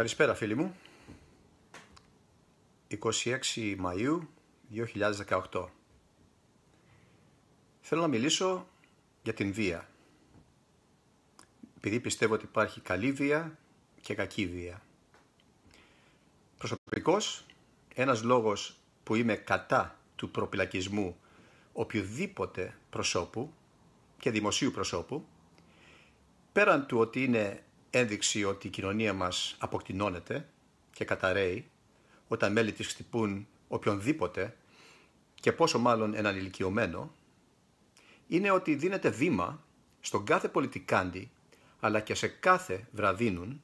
Καλησπέρα φίλοι μου. 26 Μαΐου 2018. Θέλω να μιλήσω για την βία. Επειδή πιστεύω ότι υπάρχει καλή βία και κακή βία. Προσωπικώς, ένας λόγος που είμαι κατά του προπυλακισμού οποιοδήποτε προσώπου και δημοσίου προσώπου, πέραν του ότι είναι ένδειξη ότι η κοινωνία μας αποκτηνώνεται και καταραίει όταν μέλη της χτυπούν οποιονδήποτε και πόσο μάλλον έναν ηλικιωμένο, είναι ότι δίνεται βήμα στον κάθε πολιτικάντη αλλά και σε κάθε βραδίνουν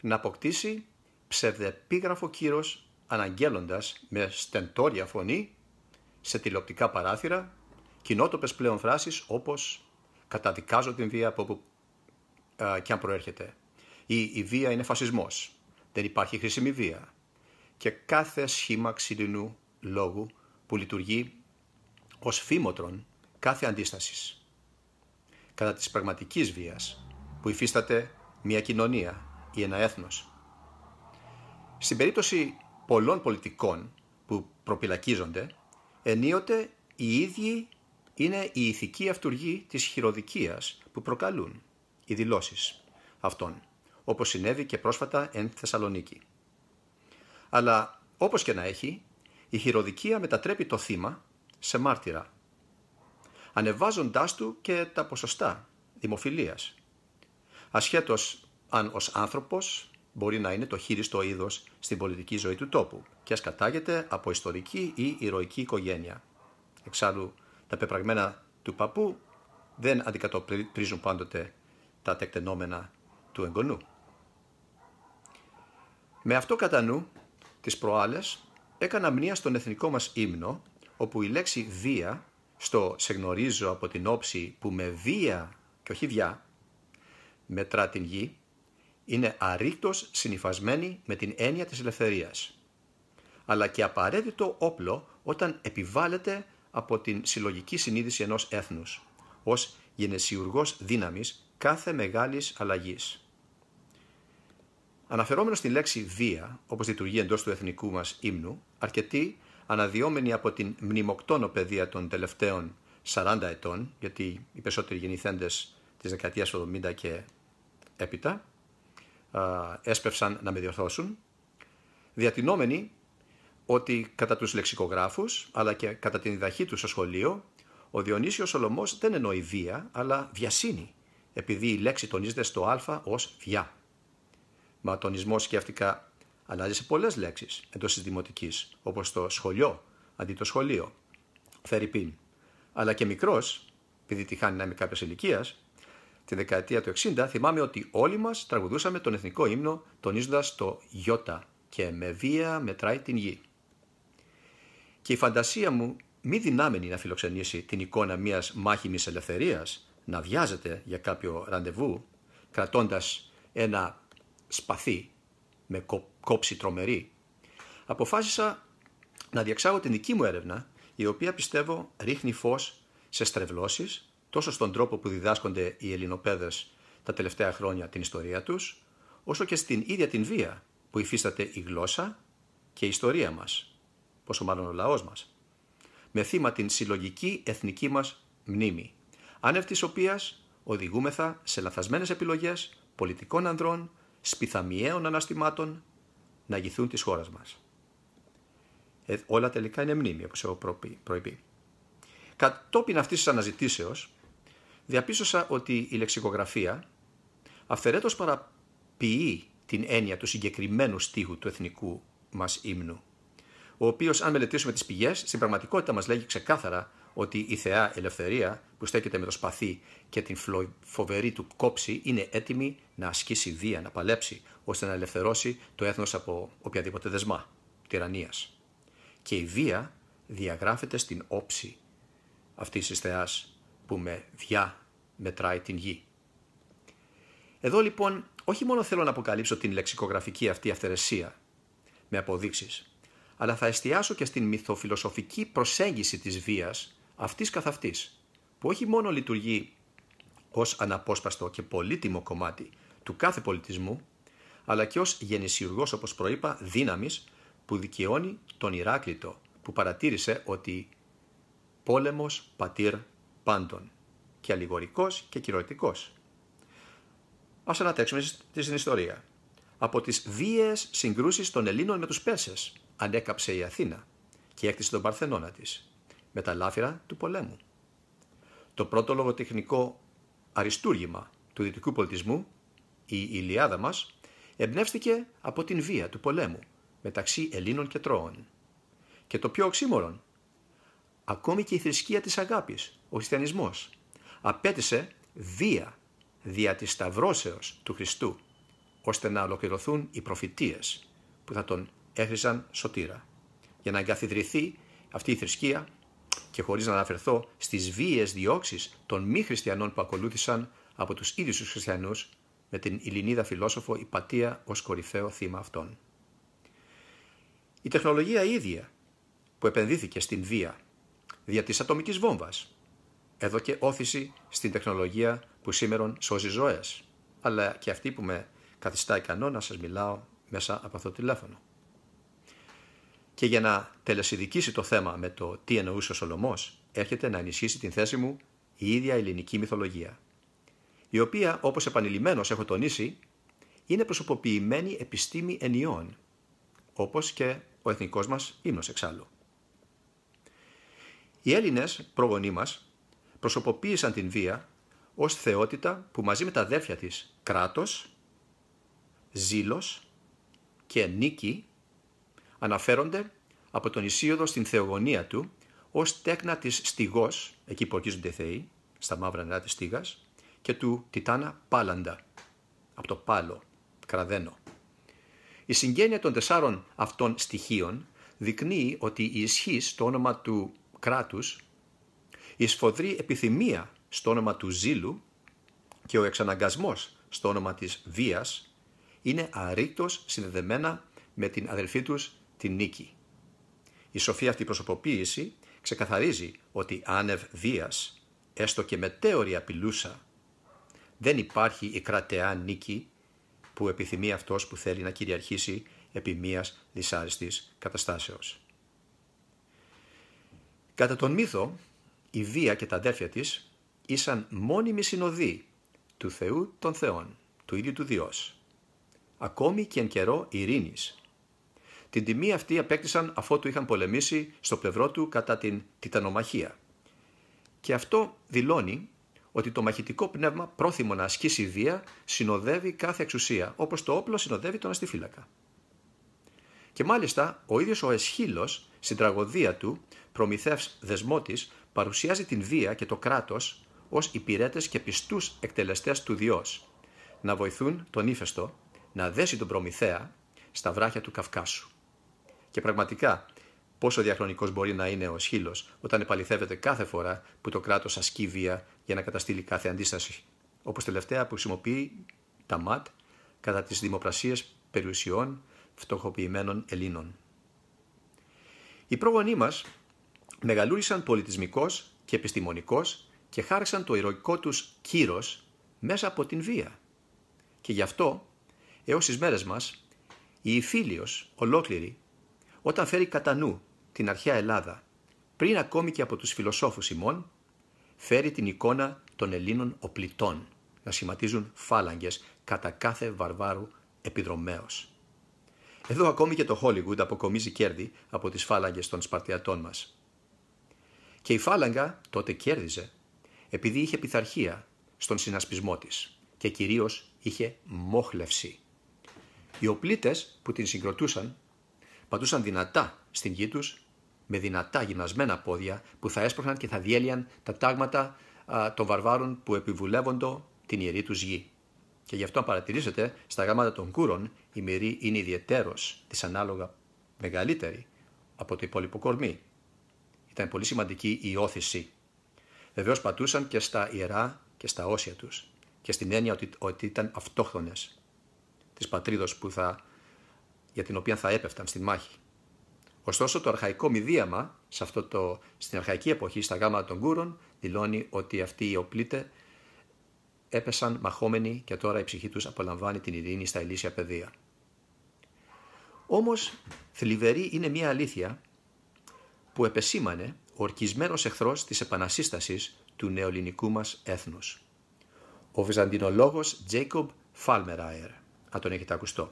να αποκτήσει ψευδεπίγραφο κύρος αναγγέλλοντας με στεντόρια φωνή σε τηλεοπτικά παράθυρα κοινότοπες πλέον φράσεις όπως «καταδικάζω την βία από όπου και αν προέρχεται» ή η βία είναι φασισμός, δεν υπάρχει χρήσιμη βία και κάθε σχήμα ξυλινού λόγου που λειτουργεί ως φήμοτρον κάθε αντίστασης. Κατά της πραγματικής βίας που υφίσταται μια κοινωνία ή ένα έθνος. Στην περίπτωση πολλών πολιτικών που προπυλακίζονται, ενίοτε οι ίδιοι είναι η ηθική αυτούργοι της χειροδικίας που προκαλούν οι δηλώσεις αυτών όπως συνέβη και πρόσφατα εν Θεσσαλονίκη. Αλλά όπως και να έχει, η χειροδικία μετατρέπει το θύμα σε μάρτυρα, ανεβάζοντάς του και τα ποσοστά δημοφιλίας, ασχέτως αν ως άνθρωπος μπορεί να είναι το χείριστο είδος στην πολιτική ζωή του τόπου και ας κατάγεται από ιστορική ή ηρωική οικογένεια. Εξάλλου, τα πεπραγμένα του παππού δεν αντικατοπτρίζουν πάντοτε τα τεκτενόμενα του εγγονού. Με αυτό κατά νου, τις προάλλες, έκανα μνήα στον εθνικό μας ύμνο, όπου η λέξη «βία» στο «σε γνωρίζω από την όψη που με βία και όχι διά» μετρά την γη, είναι αρρήκτος συνυφασμένη με την έννοια της ελευθερίας, αλλά και απαραίτητο όπλο όταν επιβάλλεται από την συλλογική συνείδηση ενός έθνους, ως γενεσιουργός δύναμης κάθε μεγάλης αλλαγής. Αναφερόμενος στη λέξη βία, όπως λειτουργεί εντός του εθνικού μας ύμνου, αρκετοί αναδιόμενοι από την μνημοκτόνο παιδεία των τελευταίων 40 ετών, γιατί οι περισσότεροι γεννηθέντες της δεκαετίας 70 και έπειτα, έσπευσαν να με διορθώσουν, διατηνόμενοι ότι κατά τους λεξικογράφους, αλλά και κατά την διδαχή τους στο σχολείο, ο Διονύσιος Σολωμός δεν εννοεί βία, αλλά βιασύνη, επειδή η λέξη τονίζεται στο α ως βιά. Μα τονισμός σκέφτηκα αλλάζει σε πολλές λέξεις εντός της δημοτικής, όπως το σχολείο αντί το σχολείο. Θερυπίν. Αλλά και μικρός, επειδή τυχάνει να είμαι κάποια ηλικίας, τη δεκαετία του 60 θυμάμαι ότι όλοι μας τραγουδούσαμε τον εθνικό ύμνο τονίζοντας το γιώτα και με βία μετράει την γη. Και η φαντασία μου μη δυνάμενη να φιλοξενήσει την εικόνα μιας μάχημης ελευθερίας να βιάζεται για κάποιο ραντεβού, κρατώντας ένα σπαθή, με κόψη τρομερή, αποφάσισα να διεξάγω την δική μου έρευνα, η οποία πιστεύω ρίχνει φως σε στρεβλώσεις, τόσο στον τρόπο που διδάσκονται οι ελληνοπαίδες τα τελευταία χρόνια την ιστορία τους, όσο και στην ίδια την βία που υφίσταται η γλώσσα και η ιστορία μας, πόσο μάλλον ο λαός μας, με θύμα την συλλογική εθνική μας μνήμη, άνευ της οποίας οδηγούμεθα σε λαθασμένες επιλογές πολιτικών ανδρών σπιθαμιαίων αναστημάτων να γηθούν της χώρας μας. Ε, όλα τελικά είναι μνήμη, όπως έχω προειπεί. Κατόπιν αυτής της αναζητήσεως, διαπίστωσα ότι η λεξικογραφία αυθαιρέτως παραποιεί την έννοια του συγκεκριμένου στίχου του εθνικού μας ύμνου, ο οποίος αν μελετήσουμε τις πηγές, στην πραγματικότητα μας λέγει ξεκάθαρα ότι η θεά ελευθερία που στέκεται με το σπαθί και την φοβερή του κόψη είναι έτοιμη να ασκήσει βία, να παλέψει, ώστε να ελευθερώσει το έθνος από οποιαδήποτε δεσμά τυραννίας. Και η βία διαγράφεται στην όψη αυτής της θεάς που με βιά μετράει την γη. Εδώ λοιπόν όχι μόνο θέλω να αποκαλύψω την λεξικογραφική αυτή αυθαιρεσία με αποδείξεις, αλλά θα εστιάσω και στην μυθοφιλοσοφική προσέγγιση της βίας αυτής καθ' αυτής, που όχι μόνο λειτουργεί ως αναπόσπαστο και πολύτιμο κομμάτι του κάθε πολιτισμού, αλλά και ως γεννησιουργός, όπως προείπα, δύναμης, που δικαιώνει τον Ηράκλειτο, που παρατήρησε ότι «πόλεμος πατήρ πάντων» και αλληγορικός και κυριολεκτικός. Ας ανατέξουμε στην ιστορία. Από τις βίαιες συγκρούσεις των Ελλήνων με τους Πέρσες ανέκαψε η Αθήνα και έκτισε τον Παρθενώνα της με τα λάφυρα του πολέμου. Το πρώτο λογοτεχνικό αριστούργημα του δυτικού πολιτισμού, η Ιλιάδα μας, εμπνεύστηκε από την βία του πολέμου μεταξύ Ελλήνων και Τρώων. Και το πιο οξύμορον, ακόμη και η θρησκεία της αγάπης, ο χριστιανισμός, απέτησε βία δια της σταυρώσεως του Χριστού, ώστε να ολοκληρωθούν οι προφητείες που θα τον έχρισαν σωτήρα, για να εγκαθιδρυθεί αυτή η θρησκεία και χωρίς να αναφερθώ στις βίαιες διώξεις των μη χριστιανών που ακολούθησαν από τους ίδιους τους χριστιανούς με την Ελληνίδα φιλόσοφο Ιπατία ως κορυφαίο θύμα αυτών. Η τεχνολογία ίδια που επενδύθηκε στην βία δια της ατομικής βόμβας εδώ και όθηση στην τεχνολογία που σήμερα σώζει ζωές αλλά και αυτή που με καθιστά ικανό να σας μιλάω μέσα από αυτό το τηλέφωνο. Και για να τελεσυδικήσει το θέμα με το τι εννοούσε ο Σολομός, έρχεται να ενισχύσει την θέση μου η ίδια ελληνική μυθολογία, η οποία, όπως επανειλημμένως έχω τονίσει, είναι προσωποποιημένη επιστήμη ενιών, όπως και ο εθνικός μας ύμνος εξάλλου. Οι Έλληνες προγονεί μας προσωποποίησαν την βία ως θεότητα που μαζί με τα αδέρφια της κράτος, ζήλος και νίκη αναφέρονται από τον Ισίωδο στην θεογονία του ως τέκνα της στιγός, εκεί που ορκίζονται οι θεοί, στα μαύρα νερά της Στίγας, και του Τιτάνα Πάλαντα, από το Πάλο, Κραδένο. Η συγγένεια των τεσσάρων αυτών στοιχείων δεικνύει ότι η ισχύς στο όνομα του κράτους, η σφοδρή επιθυμία στο όνομα του ζήλου και ο εξαναγκασμός στο όνομα της βίας είναι αρρήκτως συνδεδεμένα με την αδελφή τους την νίκη. Η σοφία αυτή προσωποποίηση ξεκαθαρίζει ότι άνευ βίας, έστω και μετέωρη απειλούσα, δεν υπάρχει η κρατεά νίκη που επιθυμεί αυτός που θέλει να κυριαρχήσει επί μίας δυσάριστης καταστάσεως. Κατά τον μύθο, η βία και τα αδέρφια της ήσαν μόνιμοι συνοδοί του Θεού των Θεών, του ίδιου του Διός, ακόμη και εν καιρό ειρήνης, την τιμή αυτή απέκτησαν αφότου είχαν πολεμήσει στο πλευρό του κατά την τιτανομαχία. Και αυτό δηλώνει ότι το μαχητικό πνεύμα πρόθυμο να ασκήσει βία συνοδεύει κάθε εξουσία, όπως το όπλο συνοδεύει τον αστιφύλακα. Και μάλιστα ο ίδιος ο Εσχήλο στην τραγωδία του «Προμηθεύς δεσμότης» παρουσιάζει την βία και το κράτος ως υπηρέτες και πιστούς εκτελεστές του διός, να βοηθούν τον ύφεστο να δέσει τον Προμηθέα στα βράχια του Καυκάσου. Και πραγματικά, πόσο διαχρονικός μπορεί να είναι ο σχήλο όταν επαληθεύεται κάθε φορά που το κράτος ασκεί βία για να καταστήλει κάθε αντίσταση. Όπως τελευταία που χρησιμοποιεί τα ΜΑΤ κατά τις δημοπρασίες περιουσιών φτωχοποιημένων Ελλήνων. Οι πρόγονοί μας μεγαλούρισαν πολιτισμικός και επιστημονικός και χάρισαν το ηρωικό τους κύρος μέσα από την βία. Και γι' αυτό, έως τις μέρες μας, η Ιφίλιος ολόκληρη όταν φέρει κατά νου την αρχαία Ελλάδα, πριν ακόμη και από τους φιλοσόφους ημών, φέρει την εικόνα των Ελλήνων οπλιτών, να σχηματίζουν φάλαγγες κατά κάθε βαρβάρου επιδρομέως. Εδώ ακόμη και το Χόλιγουντ αποκομίζει κέρδη από τις φάλαγγες των Σπαρτιατών μας. Και η φάλαγγα τότε κέρδιζε επειδή είχε πειθαρχία στον συνασπισμό της και κυρίως είχε μόχλευση. Οι οπλίτες που την συγκροτούσαν πατούσαν δυνατά στην γη τους με δυνατά γυμνασμένα πόδια που θα έσπροχναν και θα διέλυαν τα τάγματα των βαρβάρων που επιβουλεύοντο την ιερή τους γη. Και γι' αυτό, αν παρατηρήσετε, στα γράμματα των κούρων η μυρή είναι ιδιαίτερο ανάλογα μεγαλύτερη από το υπόλοιπο κορμί. Ήταν πολύ σημαντική η όθηση. Βεβαίως πατούσαν και στα ιερά και στα όσια τους και στην έννοια ότι, ότι ήταν αυτόχθονες της πατρίδος που θα για την οποία θα έπεφταν στη μάχη. Ωστόσο, το αρχαϊκό μηδίαμα σε αυτό το, στην αρχαϊκή εποχή, στα γάμα των κούρων, δηλώνει ότι αυτοί οι οπλίτε έπεσαν μαχόμενοι και τώρα η ψυχή τους απολαμβάνει την ειρήνη στα ηλίσια πεδία. Όμως, θλιβερή είναι μια αλήθεια που επεσήμανε ο ορκισμένος εχθρός της επανασύστασης του νεοελληνικού μας έθνους. Ο βυζαντινολόγος Τζέικομπ Φάλμεραερ, αν τον έχετε ακουστό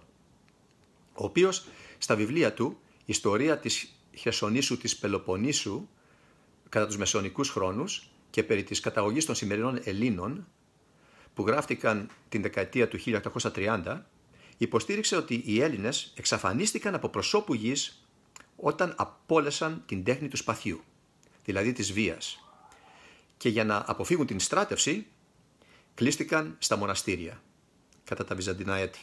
ο οποίος στα βιβλία του «Ιστορία της Χερσονήσου της Πελοποννήσου» κατά τους μεσονικούς χρόνους και περί της καταγωγής των σημερινών Ελλήνων που γράφτηκαν την δεκαετία του 1830 υποστήριξε ότι οι Έλληνες εξαφανίστηκαν από προσώπου γης όταν απόλεσαν την τέχνη του σπαθιού, δηλαδή της βίας και για να αποφύγουν την στράτευση κλείστηκαν στα μοναστήρια κατά τα Βυζαντινά έτη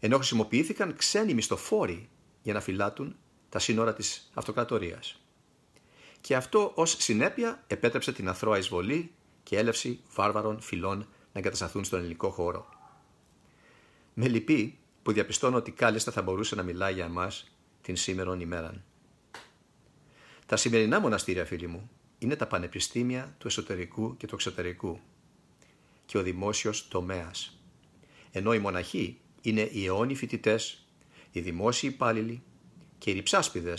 ενώ χρησιμοποιήθηκαν ξένοι μισθοφόροι για να φυλάτουν τα σύνορα της αυτοκρατορίας. Και αυτό ως συνέπεια επέτρεψε την αθρώα εισβολή και έλευση βάρβαρων φυλών να εγκατασταθούν στον ελληνικό χώρο. Με λυπεί που διαπιστώνω ότι κάλλιστα θα μπορούσε να μιλάει για εμάς την σήμερον ημέρα. Τα σημερινά μοναστήρια, φίλοι μου, είναι τα πανεπιστήμια του εσωτερικού και του εξωτερικού και ο δημόσιος τομέας. Ενώ οι μοναχοί είναι οι αιώνιοι φοιτητές, οι δημόσιοι υπάλληλοι και οι ψάσπιδε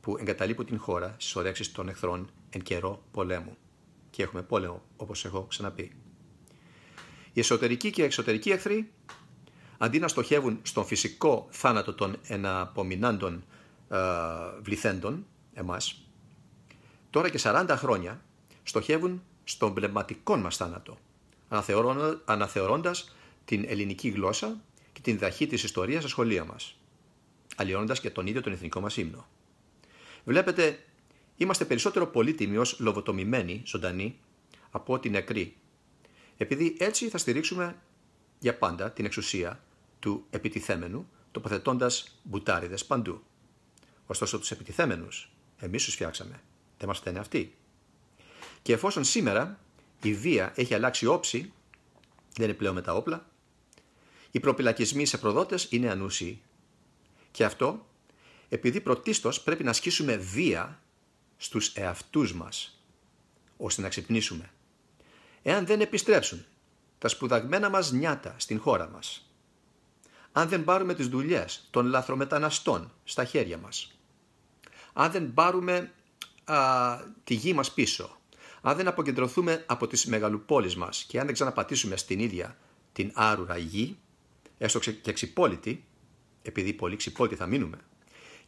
που εγκαταλείπουν την χώρα στις ορέξει των εχθρών εν καιρό πολέμου. Και έχουμε πόλεμο, όπως έχω ξαναπεί. Οι εσωτερικοί και εξωτερικοί εχθροί, αντί να στοχεύουν στον φυσικό θάνατο των εναπομεινάντων ε, βληθέντων, εμάς, τώρα και 40 χρόνια στοχεύουν στον πνευματικό μας θάνατο, αναθεωρώντα την ελληνική γλώσσα την διδαχή της ιστορίας στα σχολεία μας, αλλοιώνοντας και τον ίδιο τον εθνικό μας ύμνο. Βλέπετε, είμαστε περισσότερο πολύτιμοι ως λοβοτομημένοι, ζωντανοί, από ότι νεκροί, επειδή έτσι θα στηρίξουμε για πάντα την εξουσία του επιτιθέμενου, τοποθετώντας μπουτάριδες παντού. Ωστόσο, τους επιτιθέμενους, εμείς τους φτιάξαμε. Δεν μας φταίνε αυτοί. Και εφόσον σήμερα η βία έχει αλλάξει όψη, δεν είναι πλέον με τα όπλα, οι προπυλακισμοί σε προδότες είναι ανούσιοι. Και αυτό επειδή πρωτίστως πρέπει να ασκήσουμε βία στους εαυτούς μας, ώστε να ξυπνήσουμε. Εάν δεν επιστρέψουν τα σπουδαγμένα μας νιάτα στην χώρα μας, αν δεν πάρουμε τις δουλειές των λαθρομεταναστών στα χέρια μας, αν δεν πάρουμε α, τη γη μας πίσω, αν δεν αποκεντρωθούμε από τις μεγαλοπόλεις μας και αν δεν ξαναπατήσουμε στην ίδια την άρουρα γη, έστω και ξυπόλοιτοι, επειδή πολύ ξυπόλοιτοι θα μείνουμε,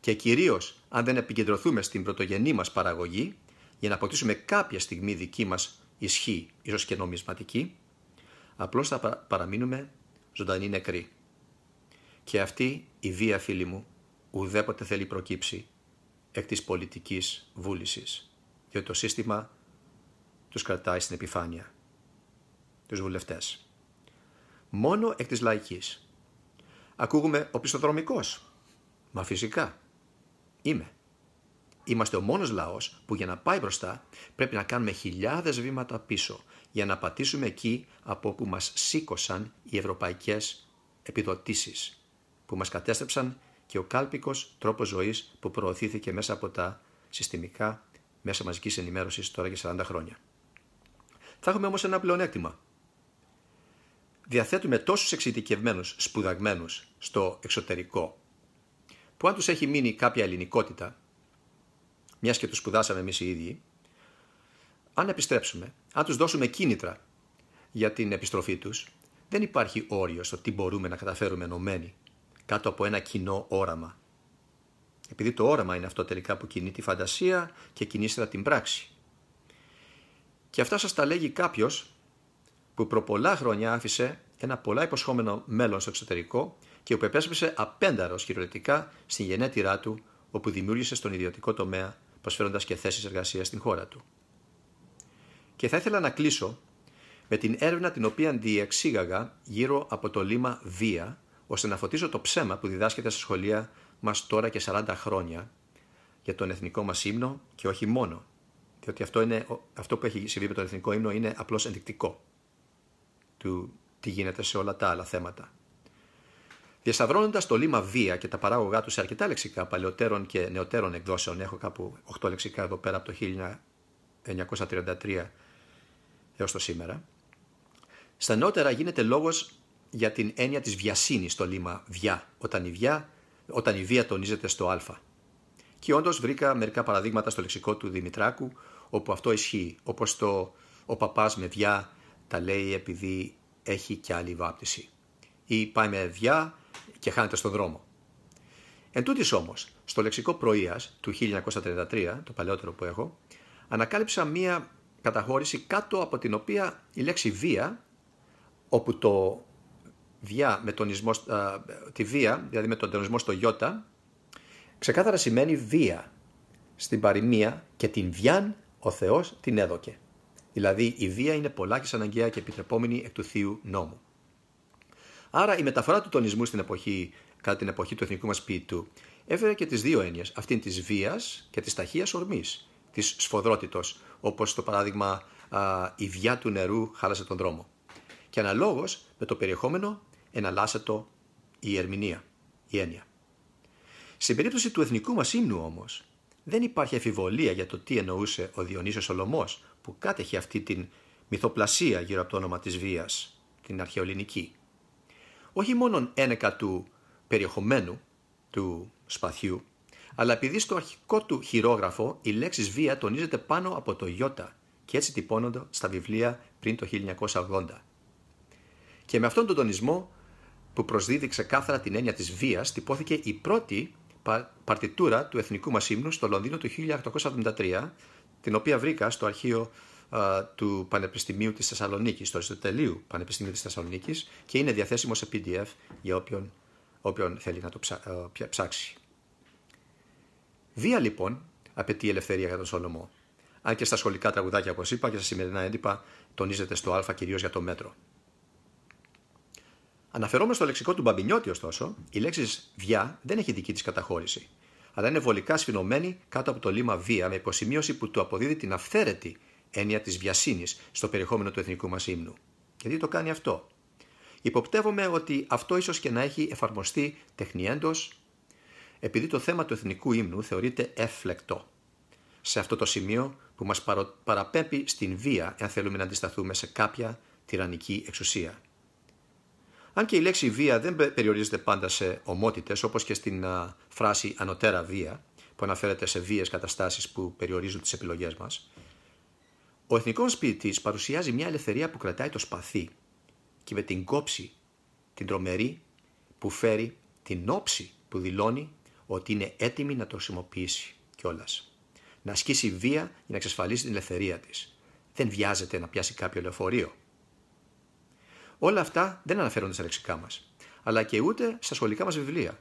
και κυρίως αν δεν επικεντρωθούμε στην πρωτογενή μας παραγωγή για να αποκτήσουμε κάποια στιγμή δική μας ισχύ, ίσως και νομισματική, απλώς θα παραμείνουμε ζωντανοί νεκροί. Και αυτή η βία, φίλοι μου, ουδέποτε θέλει προκύψει εκ της πολιτικής βούλησης, διότι το σύστημα τους κρατάει στην επιφάνεια, τους βουλευτές μόνο εκ της λαϊκής. Ακούγουμε ο πιστοδρομικός. Μα φυσικά. Είμαι. Είμαστε ο μόνος λαός που για να πάει μπροστά πρέπει να κάνουμε χιλιάδες βήματα πίσω για να πατήσουμε εκεί από όπου μας σήκωσαν οι ευρωπαϊκές επιδοτήσεις που μας κατέστρεψαν και ο κάλπικος τρόπος ζωής που προωθήθηκε μέσα από τα συστημικά μέσα μαζικής ενημέρωσης τώρα και 40 χρόνια. Θα έχουμε όμως ένα πλεονέκτημα διαθέτουμε τόσους εξειδικευμένους, σπουδαγμένους στο εξωτερικό, που αν τους έχει μείνει κάποια ελληνικότητα, μιας και τους σπουδάσαμε εμείς οι ίδιοι, αν επιστρέψουμε, αν τους δώσουμε κίνητρα για την επιστροφή τους, δεν υπάρχει όριο στο τι μπορούμε να καταφέρουμε ενωμένοι κάτω από ένα κοινό όραμα. Επειδή το όραμα είναι αυτό τελικά που κινεί τη φαντασία και κινήστερα την πράξη. Και αυτά σας τα λέγει κάποιος που προ πολλά χρόνια άφησε ένα πολλά υποσχόμενο μέλλον στο εξωτερικό και που επέστρεψε απένταρο κυριολεκτικά στην γενέτειρά του, όπου δημιούργησε στον ιδιωτικό τομέα, προσφέροντας και θέσεις εργασίας στην χώρα του. Και θα ήθελα να κλείσω με την έρευνα την οποία διεξήγαγα γύρω από το λίμα βία, ώστε να φωτίσω το ψέμα που διδάσκεται στα σχολεία μας τώρα και 40 χρόνια για τον εθνικό μας ύμνο και όχι μόνο. Διότι αυτό, είναι, αυτό που έχει συμβεί με τον εθνικό ύμνο είναι απλώς ενδεικτικό του τι γίνεται σε όλα τα άλλα θέματα. Διασταυρώνοντας το λίμα βία και τα παράγωγά του σε αρκετά λεξικά παλαιότερων και νεωτέρων εκδόσεων, έχω κάπου 8 λεξικά εδώ πέρα από το 1933 έως το σήμερα, στα νεότερα γίνεται λόγος για την έννοια της βιασύνης στο λίμα βιά, όταν η, βιά, όταν η βία τονίζεται στο α. Και όντως βρήκα μερικά παραδείγματα στο λεξικό του Δημητράκου, όπου αυτό ισχύει, όπως το «ο παπάς με βιά τα λέει επειδή έχει κι άλλη βάπτιση. Ή πάει με βιά και χάνεται στον δρόμο. Εν τούτης όμως, στο λεξικό πρωίας του 1933, το παλαιότερο που έχω, ανακάλυψα μία καταχώρηση κάτω από την οποία η λέξη βία, όπου το βία με τονισμό, τη βία, δηλαδή με τον τονισμό στο γιώτα, ξεκάθαρα σημαίνει βία. Στην παροιμία και την βιάν ο Θεός την έδωκε. Δηλαδή η βία είναι πολλά και αναγκαία και επιτρεπόμενη εκ του θείου νόμου. Άρα η μεταφορά του τονισμού στην εποχή, κατά την εποχή του εθνικού μας ποιητού έφερε και τις δύο έννοιες, αυτήν της βίας και της ταχείας ορμής, της σφοδρότητος, όπως το παράδειγμα η βιά του νερού χάλασε τον δρόμο. Και αναλόγως με το περιεχόμενο εναλλάσσεται η ερμηνεία, η έννοια. Στην περίπτωση του εθνικού μας ύμνου όμως, δεν υπάρχει αφιβολία για το τι εννοούσε ο Διονύσιος Σολωμός που κάτεχε αυτή την μυθοπλασία γύρω από το όνομα της βίας, την αρχαιολινική. Όχι μόνον ένεκα του περιεχομένου του σπαθιού, αλλά επειδή στο αρχικό του χειρόγραφο η λέξη βία τονίζεται πάνω από το γιώτα και έτσι τυπώνονται στα βιβλία πριν το 1980. Και με αυτόν τον τονισμό που προσδίδει ξεκάθαρα την έννοια της βίας, τυπώθηκε η πρώτη παρτιτούρα του εθνικού μας ύμνου στο Λονδίνο του 1873, την οποία βρήκα στο αρχείο του Πανεπιστημίου της Θεσσαλονίκης, του Αριστοτελείου Πανεπιστημίου της Θεσσαλονίκης και είναι διαθέσιμο σε PDF για όποιον, όποιον θέλει να το ψάξει. Βία λοιπόν απαιτεί ελευθερία για τον Σολομό. Αν και στα σχολικά τραγουδάκια, όπως είπα, και στα σημερινά έντυπα, τονίζεται στο Α κυρίως για το μέτρο. Αναφερόμενος στο λεξικό του Μπαμπινιώτη, ωστόσο, η λέξη βιά δεν έχει δική της καταχώρηση, αλλά είναι βολικά σφινωμένη κάτω από το λίμα βία με υποσημείωση που του αποδίδει την αυθαίρετη έννοια της βιασύνης στο περιεχόμενο του εθνικού μας ύμνου. Γιατί το κάνει αυτό. Υποπτεύομαι ότι αυτό ίσως και να έχει εφαρμοστεί τεχνιέντος, επειδή το θέμα του εθνικού ύμνου θεωρείται έφλεκτο. Σε αυτό το σημείο που μας παραπέμπει στην βία, εάν θέλουμε να αντισταθούμε σε κάποια τυραννική εξουσία. Αν και η λέξη βία δεν περιορίζεται πάντα σε ομότητες, όπως και στην φράση ανωτέρα βία, που αναφέρεται σε βίες καταστάσεις που περιορίζουν τις επιλογές μας, ο εθνικός ποιητής παρουσιάζει μια ελευθερία που κρατάει το σπαθί και με την κόψη, την τρομερή που φέρει, την όψη που δηλώνει ότι είναι έτοιμη να το χρησιμοποιήσει κιόλας. Να ασκήσει βία για να εξασφαλίσει την ελευθερία της. Δεν βιάζεται να πιάσει κάποιο λεωφορείο Όλα αυτά δεν αναφέρονται στα λεξικά μας, αλλά και ούτε στα σχολικά μας βιβλία.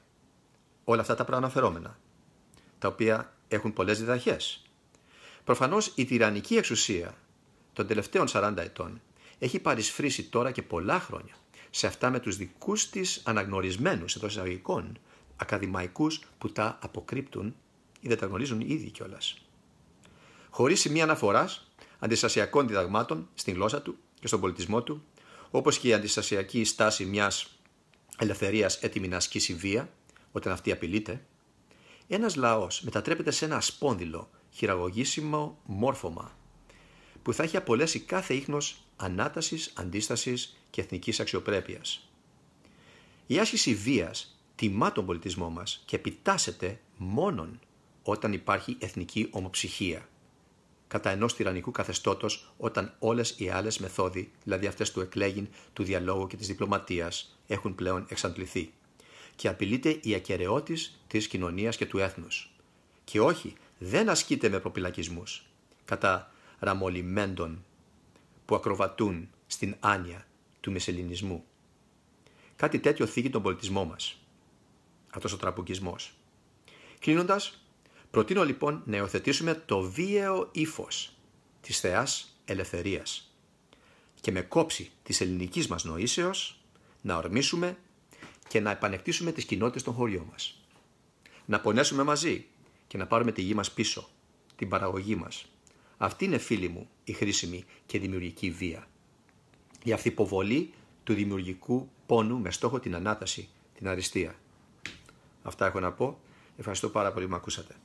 Όλα αυτά τα προαναφερόμενα, τα οποία έχουν πολλές διδαχές. Προφανώς η τυραννική εξουσία των τελευταίων 40 ετών έχει παρισφρήσει τώρα και πολλά χρόνια σε αυτά με τους δικούς της αναγνωρισμένους, εντός εισαγωγικών ακαδημαϊκούς που τα αποκρύπτουν ή δεν τα γνωρίζουν ήδη κιόλας. Χωρίς σημεία αναφοράς αντιστασιακών διδαγμάτων στην γλώσσα του και στον πολιτισμό του, όπως και η αντιστασιακή στάση μιας ελευθερίας έτοιμη να ασκήσει βία, όταν αυτή απειλείται, ένας λαός μετατρέπεται σε ένα σπόνδυλο, χειραγωγήσιμο μόρφωμα, που θα έχει απολέσει κάθε ίχνος ανάτασης, αντίστασης και εθνικής αξιοπρέπειας. Η άσκηση βίας τιμά τον πολιτισμό μας και επιτάσσεται μόνον όταν υπάρχει εθνική ομοψυχία κατά ενός τυραννικού καθεστώτος, όταν όλες οι άλλες μεθόδοι, δηλαδή αυτές του εκλέγην, του διαλόγου και της διπλωματίας, έχουν πλέον εξαντληθεί. Και απειλείται η ακαιρεότης της κοινωνίας και του έθνους. Και όχι, δεν ασκείται με προπυλακισμούς, κατά ραμολιμέντων που ακροβατούν στην άνοια του μεσελινισμού. Κάτι τέτοιο θίγει τον πολιτισμό μας. Αυτός ο Κλείνοντας, Προτείνω λοιπόν να υιοθετήσουμε το βίαιο ύφος της θεάς ελευθερίας και με κόψη της ελληνικής μας νοήσεως να ορμήσουμε και να επανεκτήσουμε τις κοινότητες των χωριών μας. Να πονέσουμε μαζί και να πάρουμε τη γη μας πίσω, την παραγωγή μας. Αυτή είναι φίλη μου η χρήσιμη και δημιουργική βία. Η αυθυποβολή του δημιουργικού πόνου με στόχο την ανάταση, την αριστεία. Αυτά έχω να πω. Ευχαριστώ πάρα πολύ που με ακούσατε.